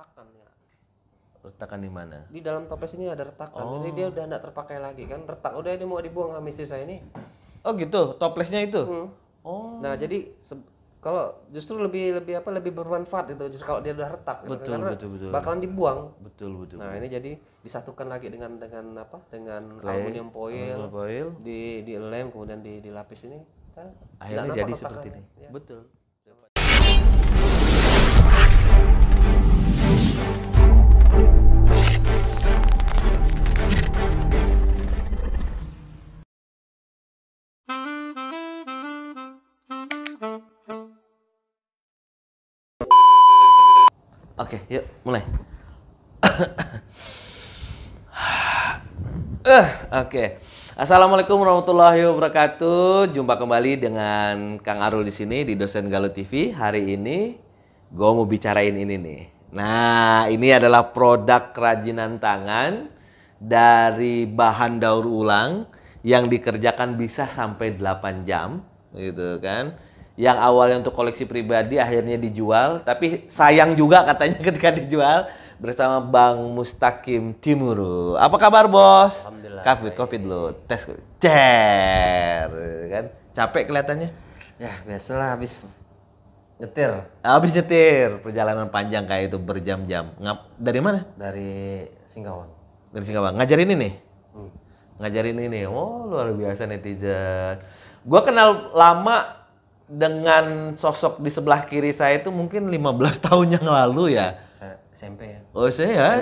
retakan ya retakan di mana di dalam toples ini ada retakan oh. jadi dia oh. udah tidak terpakai lagi kan retak udah ini mau dibuang sama istri saya ini oh gitu toplesnya itu hmm. oh nah jadi kalau justru lebih lebih apa lebih bermanfaat itu justru kalau dia udah retak gitu kan. betul, gitu, betul, betul, bakalan dibuang betul betul nah betul. ini jadi disatukan lagi dengan dengan apa dengan Clay, aluminium foil, Aluminium foil di di lem kemudian di, dilapis lapis ini akhirnya jadi seperti ini ya. betul Oke, okay, yuk mulai. Eh, oke. Okay. Assalamualaikum warahmatullahi wabarakatuh. Jumpa kembali dengan Kang Arul di sini di Dosen Galuh TV. Hari ini gue mau bicarain ini nih. Nah, ini adalah produk kerajinan tangan dari bahan daur ulang yang dikerjakan bisa sampai 8 jam gitu kan yang awalnya untuk koleksi pribadi akhirnya dijual, tapi sayang juga katanya ketika dijual bersama Bang Mustakim Timuru. Apa kabar bos? Alhamdulillah. Kopi, covid lo tes, cer, kan? Capek kelihatannya? Ya biasalah habis nyetir. Habis nyetir, perjalanan panjang kayak itu berjam-jam. Ngap dari mana? Dari Singkawang. Dari Singkawang. Ngajarin ini? Hmm. Ngajarin ini. Oh luar biasa netizen. Gua kenal lama dengan sosok di sebelah kiri saya itu mungkin 15 tahun yang lalu ya. SMP ya. Oh, saya ya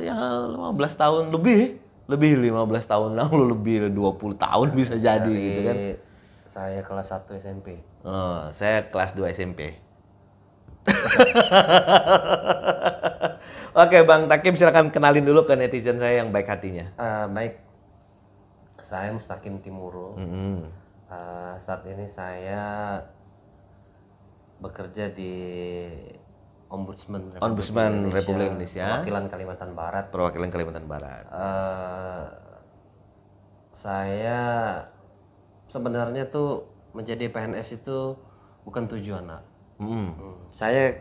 ya 15 tahun lebih, lebih 15 tahun lalu, lebih 20 tahun nah, bisa jadi gitu kan. Saya kelas 1 SMP. Oh, saya kelas 2 SMP. Oke, Bang Takim silakan kenalin dulu ke netizen saya yang baik hatinya. Uh, baik. Saya Mustakim Timuro. Mm -hmm uh, saat ini saya bekerja di Ombudsman Republik Ombudsman Indonesia, Republik Indonesia perwakilan Kalimantan Barat perwakilan Kalimantan Barat uh, saya sebenarnya tuh menjadi PNS itu bukan tujuan nak hmm. Hmm. saya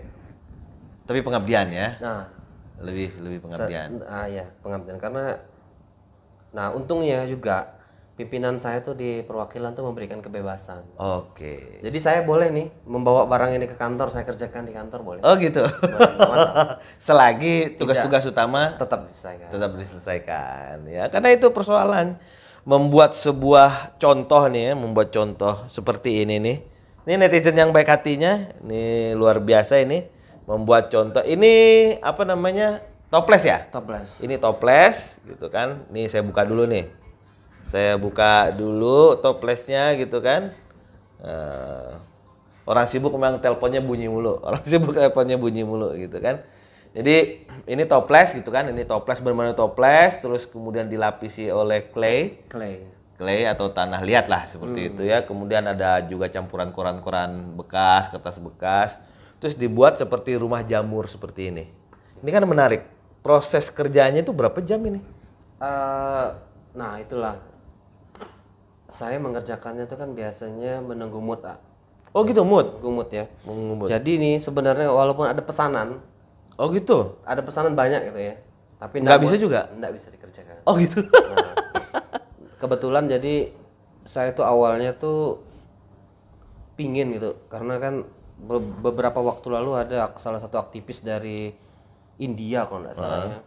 tapi pengabdian ya nah lebih lebih pengabdian ah uh, ya pengabdian karena nah untungnya juga pimpinan saya tuh di perwakilan tuh memberikan kebebasan. Oke. Okay. Jadi saya boleh nih membawa barang ini ke kantor, saya kerjakan di kantor boleh. Oh gitu. Selagi tugas-tugas utama tetap diselesaikan. Tetap diselesaikan ya. Karena itu persoalan membuat sebuah contoh nih ya, membuat contoh seperti ini nih. Ini netizen yang baik hatinya, ini luar biasa ini membuat contoh. Ini apa namanya? Toples ya? Toples. Ini toples gitu kan. Nih saya buka dulu nih saya buka dulu toplesnya gitu kan uh, orang sibuk memang teleponnya bunyi mulu orang sibuk teleponnya bunyi mulu gitu kan jadi ini toples gitu kan ini toples benar toples terus kemudian dilapisi oleh clay clay clay atau tanah liat lah seperti hmm. itu ya kemudian ada juga campuran koran-koran bekas kertas bekas terus dibuat seperti rumah jamur seperti ini ini kan menarik proses kerjanya itu berapa jam ini uh, nah itulah saya mengerjakannya itu kan biasanya menunggu mood ah. Oh gitu mood? Gumut ya. Gumut. Jadi nih sebenarnya walaupun ada pesanan. Oh gitu. Ada pesanan banyak gitu ya. Tapi nggak bisa juga. Nggak bisa dikerjakan. Oh gitu. Nah, kebetulan jadi saya tuh awalnya tuh pingin gitu karena kan be beberapa waktu lalu ada salah satu aktivis dari India kalau nggak salah uh. ya.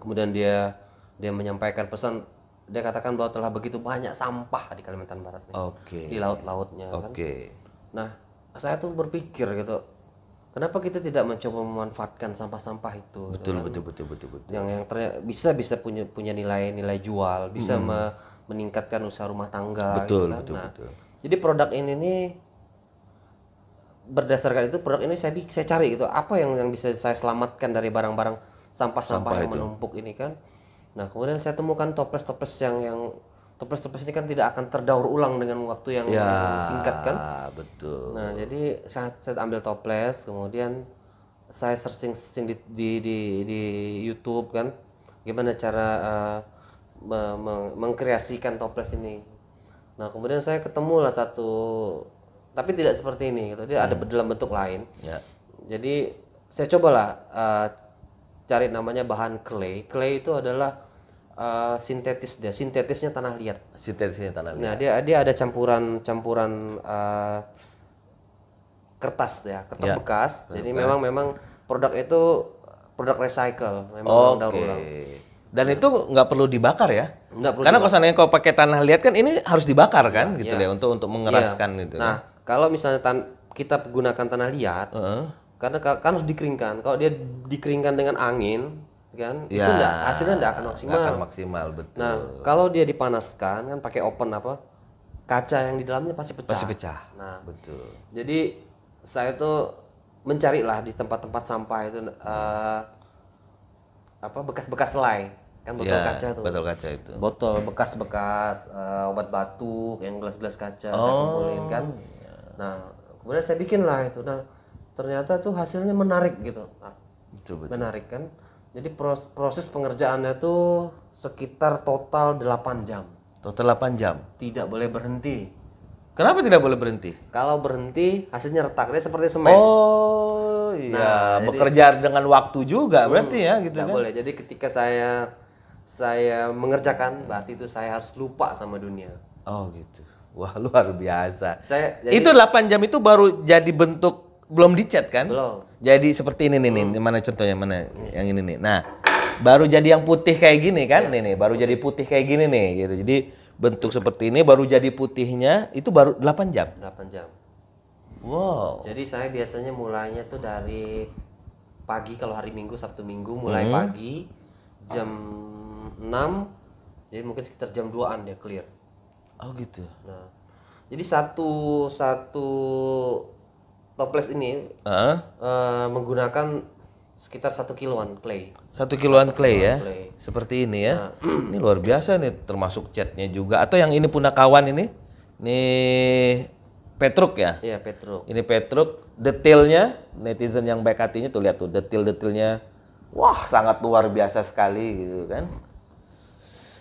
Kemudian dia dia menyampaikan pesan dia katakan bahwa telah begitu banyak sampah di Kalimantan Barat nih, okay. di laut-lautnya okay. kan. Nah, saya tuh berpikir gitu, kenapa kita tidak mencoba memanfaatkan sampah-sampah itu? Gitu betul, kan? betul, betul, betul, betul. Yang yang bisa bisa punya punya nilai-nilai jual, bisa hmm. me, meningkatkan usaha rumah tangga. Gitu betul, gitu kan? betul, nah, betul. Jadi produk ini nih berdasarkan itu produk ini saya saya cari gitu apa yang yang bisa saya selamatkan dari barang-barang sampah-sampah yang menumpuk ini kan Nah, kemudian saya temukan toples-toples yang yang toples-toples ini kan tidak akan terdaur ulang dengan waktu yang, ya, singkat kan? betul. Nah, jadi saya, saya ambil toples, kemudian saya searching-searching di, di di di YouTube kan gimana cara uh, eh, meng mengkreasikan toples ini. Nah, kemudian saya ketemu lah satu tapi tidak seperti ini gitu. Dia hmm. ada dalam bentuk lain. Ya. Jadi saya cobalah uh, cari namanya bahan clay. Clay itu adalah Eh, sintetis dia sintetisnya tanah liat sintetisnya tanah nah, liat nah dia dia ada campuran campuran uh, kertas ya kertas ya. bekas jadi bekas. memang memang produk itu produk recycle memang okay. daur ulang dan itu nggak perlu dibakar ya nggak perlu karena kalau misalnya kau pakai tanah liat kan ini harus dibakar iya, kan gitu iya. ya, gitu ya. deh untuk untuk mengeraskan iya. gitu ya. gitu nah kalau misalnya tan kita gunakan tanah liat uh -huh. karena kan harus dikeringkan kalau dia dikeringkan dengan angin kan ya, itu enggak, hasilnya nggak akan maksimal. Gak akan maksimal betul. Nah kalau dia dipanaskan kan pakai open apa kaca yang di dalamnya pasti pecah. Pasti pecah. Nah betul. Jadi saya tuh lah di tempat-tempat sampah itu uh, apa bekas-bekas selai kan botol ya, kaca tuh. Botol kaca itu. Botol bekas-bekas uh, obat batuk yang gelas-gelas kaca oh. saya kumpulin kan. Nah kemudian saya bikin lah itu. Nah ternyata tuh hasilnya menarik gitu. Nah, betul, betul. Menarik kan jadi proses pengerjaannya itu sekitar total 8 jam. Total 8 jam. Tidak boleh berhenti. Kenapa tidak boleh berhenti? Kalau berhenti hasilnya retaknya seperti semen. Oh iya, nah, bekerja dengan waktu juga hmm, berarti ya gitu kan. boleh. Jadi ketika saya saya mengerjakan berarti itu saya harus lupa sama dunia. Oh gitu. Wah, luar biasa. Saya jadi, Itu 8 jam itu baru jadi bentuk belum dicat kan? Belum. Jadi seperti ini nih, hmm. nih mana contohnya mana hmm. yang ini nih. Nah, baru jadi yang putih kayak gini kan? Ya. Nih nih, baru putih. jadi putih kayak gini nih gitu. Jadi bentuk seperti ini baru jadi putihnya itu baru 8 jam. 8 jam. Wow. Jadi saya biasanya mulainya tuh dari pagi kalau hari Minggu, Sabtu Minggu mulai hmm. pagi jam 6 jadi mungkin sekitar jam 2-an dia clear. Oh gitu. Nah. Jadi satu satu toples ini uh? Uh, menggunakan sekitar satu kiloan clay. Satu kiloan clay ya. Clay. Seperti ini ya. Nah. Ini luar biasa nih, termasuk catnya juga. Atau yang ini punya kawan ini, ini Petruk ya? Iya Petruk. Ini Petruk, detailnya netizen yang baik hatinya tuh lihat tuh detail-detailnya, wah sangat luar biasa sekali gitu kan.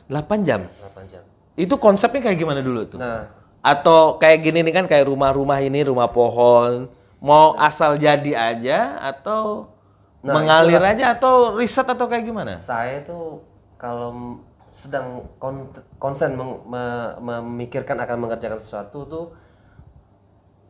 8 jam. 8 jam. Itu konsepnya kayak gimana dulu tuh? Nah. Atau kayak gini nih kan kayak rumah-rumah ini rumah pohon, mau asal jadi aja atau nah, mengalir itulah. aja atau riset atau kayak gimana? Saya itu kalau sedang konsen memikirkan akan mengerjakan sesuatu tuh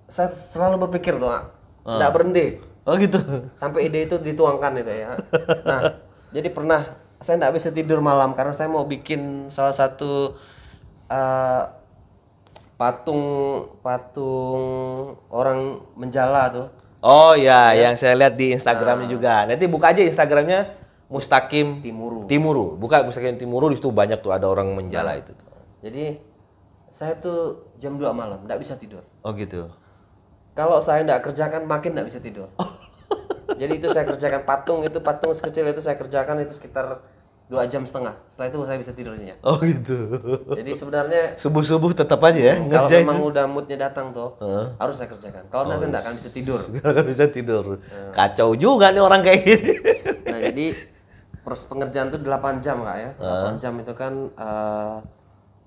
saya selalu berpikir tuh ah. nggak ah. berhenti oh gitu sampai ide itu dituangkan itu ya nah jadi pernah saya nggak bisa tidur malam karena saya mau bikin salah satu uh, patung patung orang menjala tuh. Oh ya, ya. yang saya lihat di Instagramnya nah. juga. Nanti buka aja Instagramnya Mustakim Timuru. Timuru. Buka Mustakim Timuru di situ banyak tuh ada orang menjala nah. itu. Tuh. Jadi saya tuh jam 2 malam nggak bisa tidur. Oh gitu. Kalau saya nggak kerjakan makin nggak bisa tidur. Oh. Jadi itu saya kerjakan patung itu patung sekecil itu saya kerjakan itu sekitar dua jam setengah. Setelah itu saya bisa tidurnya. Oh gitu. Jadi sebenarnya subuh subuh tetap aja ya. Kalau memang ya. udah moodnya datang tuh, uh. harus saya kerjakan. Kalau oh. saya iya. akan bisa tidur. Nggak akan bisa tidur. Uh. Kacau juga nih orang kayak gini. Nah jadi proses pengerjaan tuh 8 jam kak ya. Uh. 8 jam itu kan uh,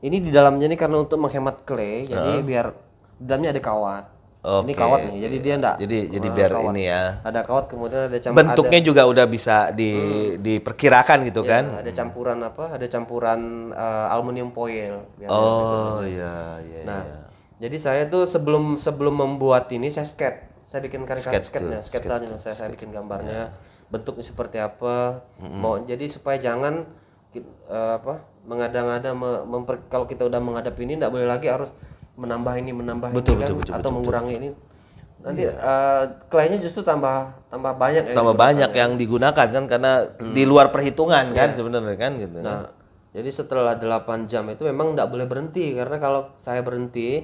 ini di dalamnya ini karena untuk menghemat clay. Uh. Jadi biar di dalamnya ada kawat Okay. Ini kawat nih, jadi dia enggak. Jadi jadi biar kawat. ini ya. Ada kawat kemudian ada campuran. Bentuknya ada, juga udah bisa di hmm. diperkirakan gitu ya, kan? Ada campuran apa? Ada campuran uh, aluminium foil. Oh gitu. iya iya. Nah, ya. jadi saya tuh sebelum sebelum membuat ini saya sket, saya bikin karikatur sketnya, sket sketsanya saya saya bikin gambarnya, yeah. bentuknya seperti apa. Mm -hmm. Mau jadi supaya jangan uh, apa mengada-ngada kalau kita udah menghadapi ini tidak boleh lagi harus menambah ini menambah betul, ini betul, kan betul, atau betul, mengurangi betul. ini nanti iya. uh, eh, kliennya justru tambah tambah banyak ya tambah gitu, banyak yang digunakan kan karena hmm. di luar perhitungan kan iya. sebenarnya kan gitu nah jadi setelah 8 jam itu memang tidak boleh berhenti karena kalau saya berhenti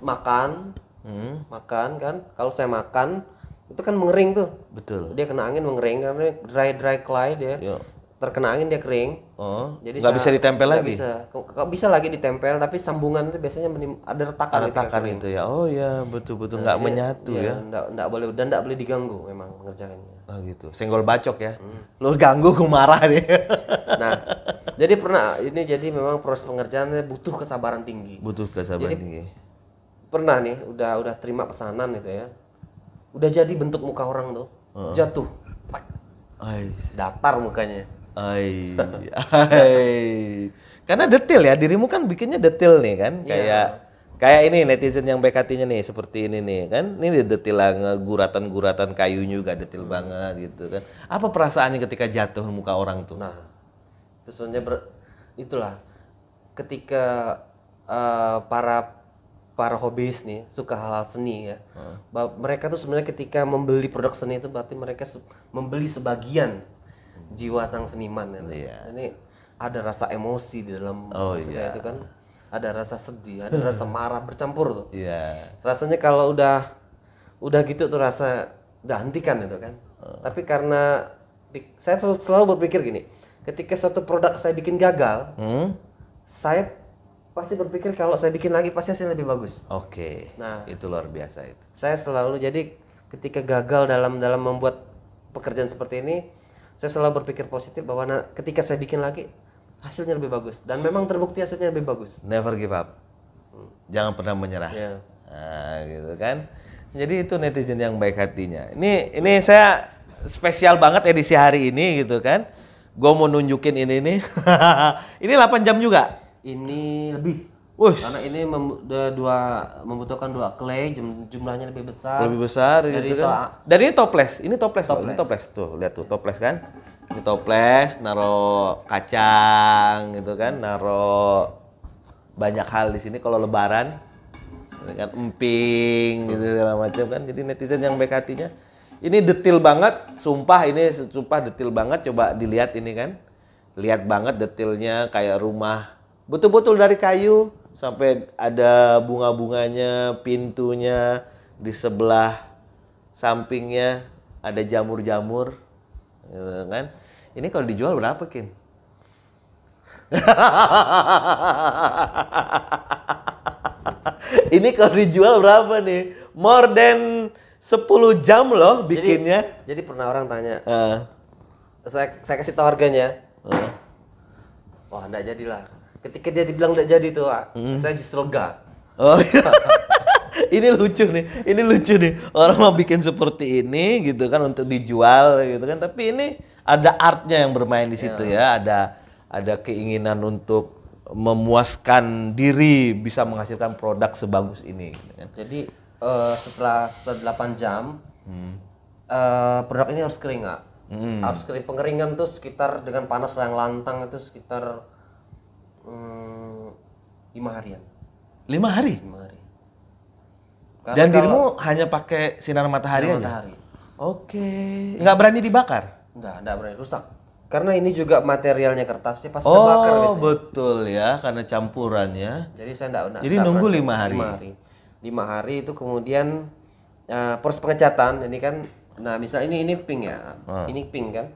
makan hmm. makan kan kalau saya makan itu kan mengering tuh betul dia kena angin mengering karena dry dry clay dia ya. iya terkena angin dia kering. Oh. Jadi nggak bisa ditempel lagi. Bisa. bisa lagi ditempel tapi sambungan itu biasanya ada retakan. Gitu, retakan itu ya. Oh ya betul-betul nggak nah, menyatu iya, ya. Nggak nggak boleh dan nggak boleh diganggu memang ngerjainnya. Oh gitu. Senggol bacok ya. Hmm. Lo ganggu gue marah deh. nah jadi pernah ini jadi memang proses pengerjaannya butuh kesabaran tinggi. Butuh kesabaran jadi, tinggi. Pernah nih udah udah terima pesanan gitu ya. Udah jadi bentuk muka orang tuh. Uh -uh. Jatuh. Datar mukanya Ay, ay. Karena detail ya, dirimu kan bikinnya detail nih kan, yeah. kayak kayak ini netizen yang baik hatinya nih seperti ini nih kan, ini detail banget, guratan-guratan kayunya juga detail hmm. banget gitu kan. Apa perasaannya ketika jatuh muka orang tuh? Nah, itu sebenarnya ber, itulah ketika uh, para para hobis nih suka hal-hal seni ya, hmm. mereka tuh sebenarnya ketika membeli produk seni itu berarti mereka membeli sebagian jiwa sang seniman ya. Yeah. Ini ada rasa emosi di dalam oh, yeah. Iya. itu kan. Ada rasa sedih, ada rasa hmm. marah bercampur tuh. Yeah. Rasanya kalau udah udah gitu tuh rasa udah hentikan itu kan. Uh. Tapi karena saya selalu berpikir gini, ketika suatu produk saya bikin gagal, hmm? saya pasti berpikir kalau saya bikin lagi pasti hasilnya lebih bagus. Oke. Okay. Nah, itu luar biasa itu. Saya selalu jadi ketika gagal dalam dalam membuat pekerjaan seperti ini, saya selalu berpikir positif bahwa nah, ketika saya bikin lagi hasilnya lebih bagus dan memang terbukti hasilnya lebih bagus never give up hmm. jangan pernah menyerah yeah. nah, gitu kan jadi itu netizen yang baik hatinya ini ini saya spesial banget edisi hari ini gitu kan gue mau nunjukin ini nih ini 8 jam juga ini lebih Wush. Karena ini mem dua membutuhkan dua clay jum jumlahnya lebih besar. Lebih besar dari gitu kan. Dan ini toples, ini toples, toples. ini toples. Tuh, lihat tuh toples kan. Ini toples, naro kacang gitu kan, naro banyak hal di sini kalau lebaran kan emping gitu segala macam kan. Jadi netizen yang baik hatinya ini detail banget, sumpah ini sumpah detail banget coba dilihat ini kan. Lihat banget detailnya kayak rumah betul-betul dari kayu sampai ada bunga-bunganya, pintunya di sebelah sampingnya ada jamur-jamur, gitu kan? Ini kalau dijual berapa, Kin? ini kalau dijual berapa nih? More than 10 jam loh bikinnya. Jadi, jadi pernah orang tanya. Uh. Saya saya kasih tahu harganya. Uh. Wah, enggak jadilah ketika dia dibilang tidak jadi tuh ah, hmm. saya justru lega oh iya. ini lucu nih ini lucu nih orang mau bikin seperti ini gitu kan untuk dijual gitu kan tapi ini ada artnya yang bermain di situ yeah. ya ada ada keinginan untuk memuaskan diri bisa menghasilkan produk sebagus ini gitu kan. jadi uh, setelah setelah 8 jam hmm. uh, produk ini harus kering nggak ah. hmm. harus kering pengeringan tuh sekitar dengan panas yang lantang itu sekitar hmm, lima harian lima hari lima hari Karena dan dirimu hanya pakai sinar matahari sinar aja matahari. oke nggak berani dibakar nggak nggak berani rusak karena ini juga materialnya kertasnya pasti oh, bakar Oh betul ya karena campurannya jadi saya enggak, enggak jadi nunggu lima hari. lima hari lima hari itu kemudian uh, proses pengecatan ini kan nah misal ini ini pink ya hmm. ini pink kan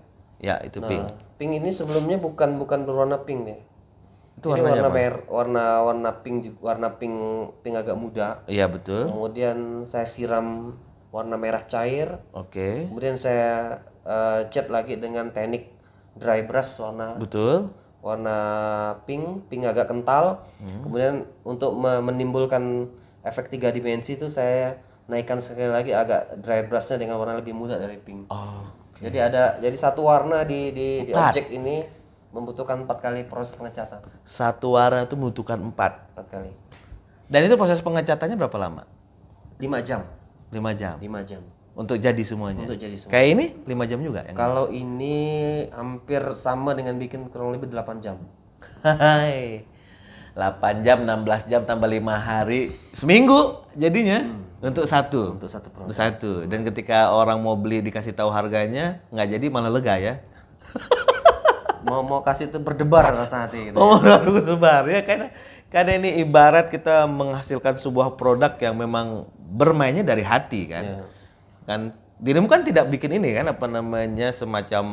ya itu nah, pink pink ini sebelumnya bukan bukan berwarna pink ya itu warna merah, mer warna warna pink warna pink pink agak muda iya betul kemudian saya siram warna merah cair oke okay. kemudian saya uh, cat lagi dengan teknik dry brush warna betul warna pink pink agak kental hmm. kemudian untuk menimbulkan efek tiga dimensi itu saya naikkan sekali lagi agak dry brushnya dengan warna lebih muda dari pink oh, jadi ada jadi satu warna di di, di objek ini membutuhkan empat kali proses pengecatan. Satu warna itu membutuhkan empat. Empat kali. Dan itu proses pengecatannya berapa lama? Lima jam. Lima jam. Lima jam. Untuk jadi semuanya. Untuk jadi semuanya Kayak ini lima jam juga. Yang Kalau ini? ini hampir sama dengan bikin kurang lebih delapan jam. Hai. 8 jam, 16 jam tambah lima hari, seminggu jadinya hmm. untuk satu. Untuk satu produk. satu. Dan ketika orang mau beli dikasih tahu harganya, nggak jadi malah lega ya. mau mau kasih itu berdebar rasa hati gitu. Oh, ya. berdebar ya karena karena ini ibarat kita menghasilkan sebuah produk yang memang bermainnya dari hati kan. Ya. Kan dirimu kan tidak bikin ini kan apa namanya semacam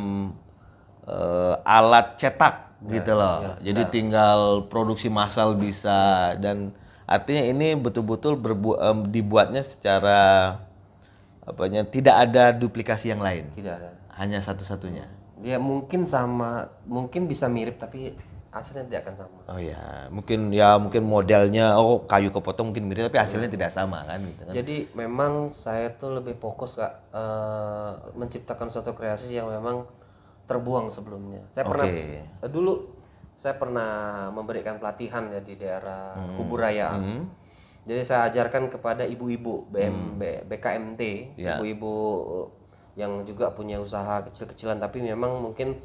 uh, alat cetak ya, gitu loh. Ya, Jadi ya. tinggal produksi massal bisa dan artinya ini betul-betul um, dibuatnya secara apanya tidak ada duplikasi yang lain. Tidak ada. Hanya satu-satunya. Ya mungkin sama mungkin bisa mirip tapi hasilnya tidak akan sama oh ya mungkin ya mungkin modelnya oh kayu kepotong mungkin mirip tapi hasilnya ya. tidak sama kan gitu kan jadi memang saya tuh lebih fokus kak uh, menciptakan suatu kreasi yang memang terbuang sebelumnya saya okay. pernah uh, dulu saya pernah memberikan pelatihan ya di daerah hmm. Kuburaya hmm. jadi saya ajarkan kepada ibu-ibu BM hmm. BKMT ya. ibu-ibu yeah yang juga punya usaha kecil-kecilan tapi memang mungkin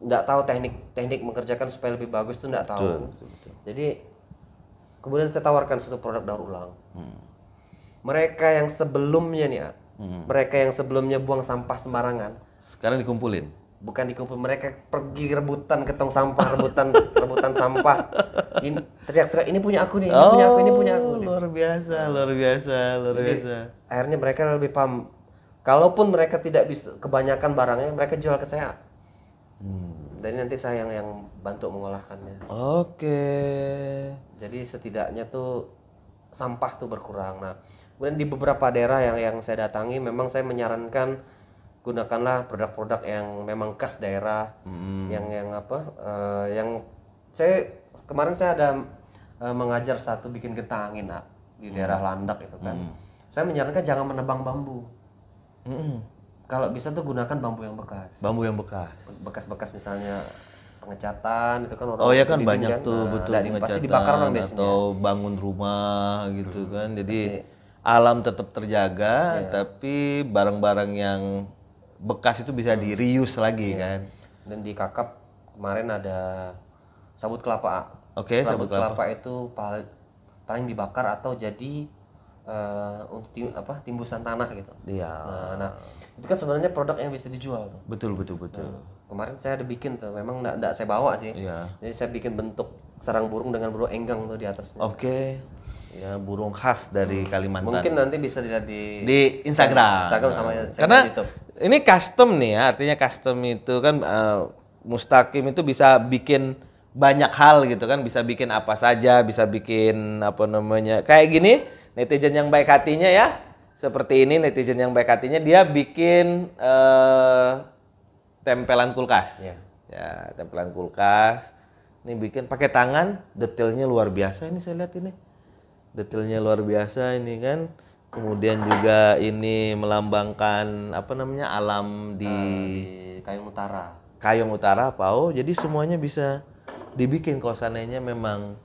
nggak tahu teknik teknik mengerjakan supaya lebih bagus tuh nggak tahu. Betul, betul, betul. Jadi kemudian saya tawarkan satu produk daur ulang. Hmm. Mereka yang sebelumnya nih, ya, hmm. mereka yang sebelumnya buang sampah sembarangan. Sekarang dikumpulin. Bukan dikumpul, mereka pergi rebutan ke tong sampah, rebutan rebutan sampah. Ini teriak-teriak ini punya aku nih, ini oh, punya aku, ini punya aku. Oh, luar biasa, luar biasa, luar Jadi, biasa. Akhirnya mereka lebih paham Kalaupun mereka tidak bisa kebanyakan barangnya, mereka jual ke saya. Hmm. Dan nanti saya yang, yang bantu mengolahkannya. Oke. Okay. Jadi setidaknya tuh sampah tuh berkurang. Nah, kemudian di beberapa daerah yang yang saya datangi memang saya menyarankan gunakanlah produk-produk yang memang khas daerah hmm. yang yang apa uh, yang saya kemarin saya ada uh, mengajar satu bikin getah angin nah, di daerah hmm. Landak itu kan hmm. saya menyarankan jangan menebang bambu Mm -mm. Kalau bisa tuh gunakan bambu yang bekas. Bambu yang bekas. Bekas-bekas misalnya pengecatan itu kan orang Oh iya kan banyak kan. tuh nah, betul pengecatan pasti dibakar orang biasanya. atau bangun rumah gitu hmm. kan. Jadi pasti. alam tetap terjaga yeah. tapi barang-barang yang bekas itu bisa hmm. di reuse lagi yeah. kan. Dan di Kakap kemarin ada sabut kelapa. Oke, sabut, sabut kelapa. kelapa itu paling dibakar atau jadi uh, untuk tim, apa timbusan tanah gitu. Iya. Nah, nah, itu kan sebenarnya produk yang bisa dijual tuh. Betul betul betul. Nah, kemarin saya ada bikin tuh, memang enggak, enggak saya bawa sih. Iya. Jadi saya bikin bentuk sarang burung dengan burung enggang tuh di atasnya. Oke. Okay. Ya, burung khas dari hmm. Kalimantan. Mungkin nanti bisa dilihat di di Instagram. Instagram sama nah. Karena YouTube. Ini custom nih ya, artinya custom itu kan uh, eh, Mustakim itu bisa bikin banyak hal gitu kan, bisa bikin apa saja, bisa bikin apa namanya. Kayak gini netizen yang baik hatinya ya seperti ini netizen yang baik hatinya dia bikin uh, tempelan kulkas ya. ya tempelan kulkas ini bikin pakai tangan detailnya luar biasa ini saya lihat ini detailnya luar biasa ini kan kemudian juga ini melambangkan apa namanya alam di, uh, di kayung Utara Kayung Utara Pau jadi semuanya bisa dibikin kalau seandainya memang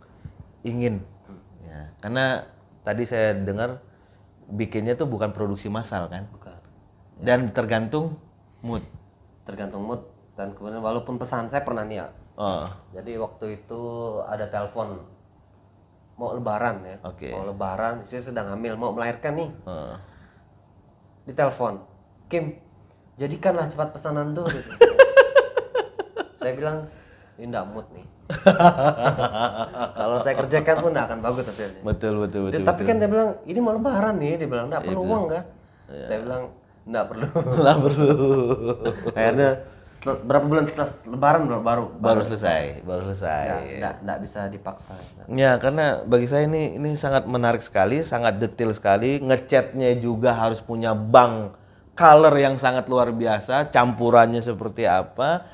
ingin ya, karena tadi saya dengar bikinnya tuh bukan produksi massal kan? Bukan. Ya. Dan tergantung mood. Tergantung mood dan kemudian walaupun pesan saya pernah nih ya. Oh. Jadi waktu itu ada telepon mau lebaran ya. Okay. Mau lebaran, saya sedang hamil, mau melahirkan nih. Oh. Di telepon, Kim, jadikanlah cepat pesanan tuh. saya bilang, ini mood nih. kalau saya kerjakan pun akan bagus hasilnya. Betul betul betul. tapi kan dia bilang ini mau lebaran nih, dia bilang tidak iya, perlu uang kan? Saya bilang tidak perlu. Tidak perlu. Akhirnya berapa bulan setelah lebaran baru baru, baru selesai, baru selesai. Tidak tidak bisa dipaksa. Gak. Ya, karena bagi saya ini ini sangat menarik sekali, sangat detail sekali. Ngecatnya juga harus punya bank color yang sangat luar biasa, campurannya seperti apa.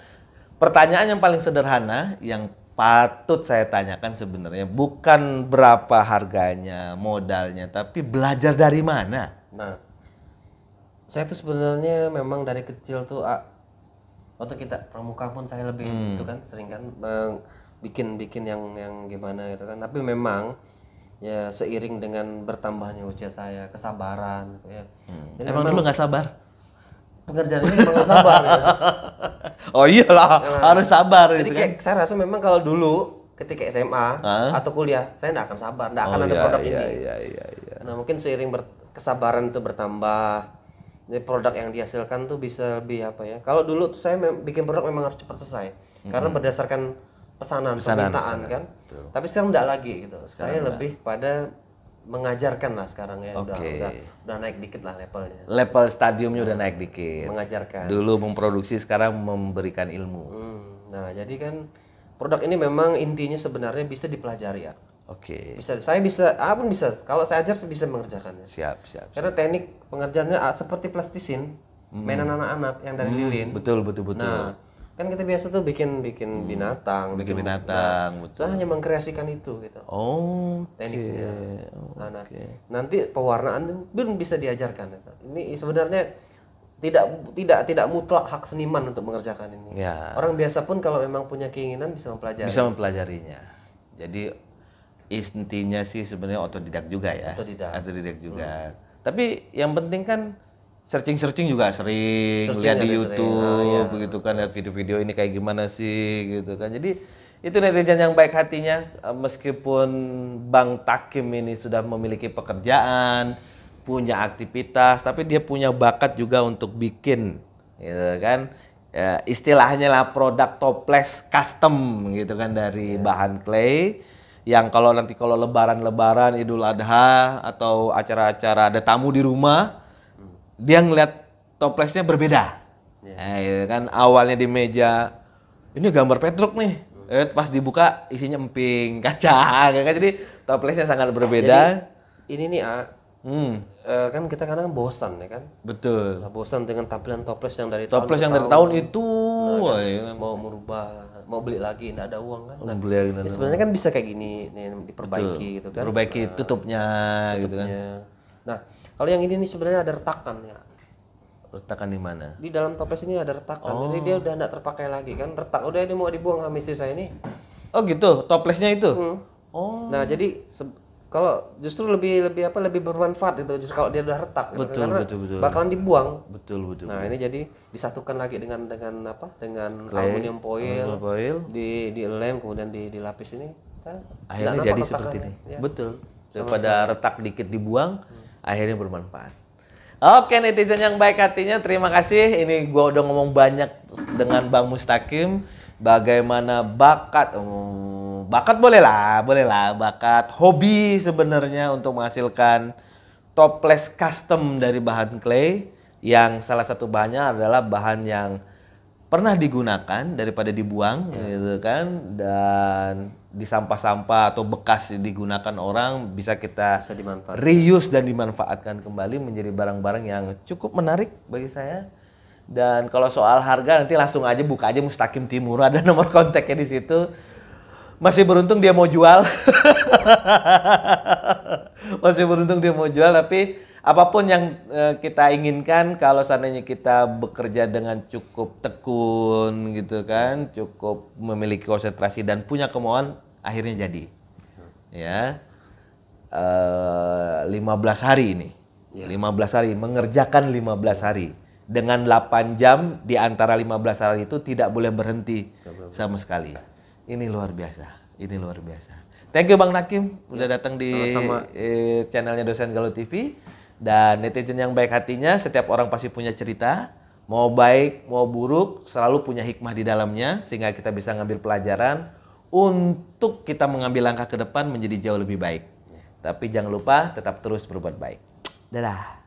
Pertanyaan yang paling sederhana, yang patut saya tanyakan sebenarnya bukan berapa harganya, modalnya, tapi belajar dari mana? Nah, saya tuh sebenarnya memang dari kecil tuh ah, waktu kita pramuka pun saya lebih hmm. itu kan sering kan bikin-bikin yang yang gimana gitu kan. Tapi memang ya seiring dengan bertambahnya usia saya, kesabaran gitu ya. Hmm. Jadi emang, emang dulu nggak sabar? pengerjaan ini memang sabar. gitu. Oh iyalah, nah, harus sabar jadi gitu. kayak kan? saya rasa memang kalau dulu ketika SMA huh? atau kuliah, saya tidak akan sabar, tidak akan oh, ada iya, produk iya, ini. Iya, iya, iya. Nah, mungkin seiring ber- kesabaran itu bertambah jadi produk yang dihasilkan tuh bisa lebih apa ya. Kalau dulu tuh saya bikin produk memang harus cepat selesai. Mm-hmm. Karena berdasarkan pesanan, pesanan permintaan pesanan. kan. Betul. Tapi sekarang enggak lagi gitu. Sekarang saya lebih pada mengajarkan lah sekarang ya okay. udah, udah udah naik dikit lah levelnya level stadiumnya udah nah, naik dikit mengajarkan dulu memproduksi sekarang memberikan ilmu hmm, nah jadi kan produk ini memang intinya sebenarnya bisa dipelajari ya oke okay. bisa saya bisa apa ah, bisa kalau saya ajar bisa mengerjakannya siap siap, siap. karena teknik pengerjaannya ah, seperti plastisin hmm. mainan anak-anak yang dari hmm, lilin betul betul betul nah kan kita biasa tuh bikin bikin hmm. binatang bikin gitu. binatang nah, saya hanya mengkreasikan itu gitu oh okay. tekniknya nah, nah nanti pewarnaan belum bisa diajarkan gitu. ini sebenarnya tidak tidak tidak mutlak hak seniman untuk mengerjakan ini ya. orang biasa pun kalau memang punya keinginan bisa mempelajari bisa mempelajarinya jadi intinya sih sebenarnya otodidak juga ya otodidak otodidak juga hmm. tapi yang penting kan searching-searching juga sering searching lihat di YouTube sering. Ah, iya. begitu kan lihat video-video ini kayak gimana sih gitu kan. Jadi itu netizen yang baik hatinya eh, meskipun Bang Takim ini sudah memiliki pekerjaan, punya aktivitas, tapi dia punya bakat juga untuk bikin gitu kan. Ya, istilahnya lah produk toples custom gitu kan dari yeah. bahan clay yang kalau nanti kalau lebaran-lebaran Idul Adha atau acara-acara ada tamu di rumah dia ngeliat toplesnya berbeda. Yeah. Nah, iya kan awalnya di meja ini gambar Petruk nih. Hmm. Eh, pas dibuka isinya emping kaca, kan? Jadi toplesnya sangat berbeda. Jadi, ini nih, A, ah, hmm. E, kan kita kadang bosan ya kan? Betul. Nah, bosan dengan tampilan toples yang dari toples tahun yang dari tahun, tahun itu, nah, kan, ya. mau merubah, mau beli lagi, nggak ada uang kan? Nah, beli lagi, ya sebenarnya kan bisa kayak gini, nih, diperbaiki Betul. gitu kan? Perbaiki nah, tutupnya, tutupnya, gitu kan? Nah, kalau yang ini nih sebenarnya ada retakan ya. Retakan di mana? Di dalam toples ini ada retakan. Oh. Jadi dia oh. udah nggak terpakai lagi kan. Retak udah ini mau dibuang sama istri saya ini. Oh gitu, toplesnya itu. Hmm. Oh. Nah, jadi kalau justru lebih lebih apa lebih bermanfaat itu justru kalau dia udah retak gitu, betul, gitu. betul, betul. bakalan dibuang. Betul, betul. Nah, betul. ini jadi disatukan lagi dengan dengan apa? Dengan Clay, aluminium foil. Aluminium foil. Di di lem kemudian di dilapis ini. Akhirnya jadi seperti ini. Ya. Betul. Daripada retak dikit dibuang, hmm akhirnya bermanfaat. Oke netizen yang baik hatinya, terima kasih. Ini gue udah ngomong banyak dengan Bang Mustaqim, bagaimana bakat, hmm, bakat boleh lah, boleh lah, bakat hobi sebenarnya untuk menghasilkan toples custom dari bahan clay yang salah satu bahannya adalah bahan yang pernah digunakan daripada dibuang, yeah. gitu kan, dan di sampah-sampah atau bekas digunakan orang bisa kita bisa reuse dan dimanfaatkan kembali menjadi barang-barang yang cukup menarik bagi saya. Dan kalau soal harga nanti langsung aja buka aja Mustakim Timur ada nomor kontaknya di situ. Masih beruntung dia mau jual. Masih beruntung dia mau jual tapi apapun yang uh, kita inginkan kalau seandainya kita bekerja dengan cukup tekun gitu kan, cukup memiliki konsentrasi dan punya kemauan akhirnya jadi. Ya. Uh, eh, 15 hari ini. Yeah. Ya. 15 hari mengerjakan 15 hari dengan 8 jam di antara 15 hari itu tidak boleh berhenti sama sekali. Ini luar biasa. Ini luar biasa. Thank you Bang Nakim udah ya. datang di Sama eh, channelnya Dosen Galuh TV. Dan netizen yang baik hatinya, setiap orang pasti punya cerita. Mau baik, mau buruk, selalu punya hikmah di dalamnya. Sehingga kita bisa ngambil pelajaran untuk kita mengambil langkah ke depan menjadi jauh lebih baik. Tapi jangan lupa tetap terus berbuat baik. Dadah.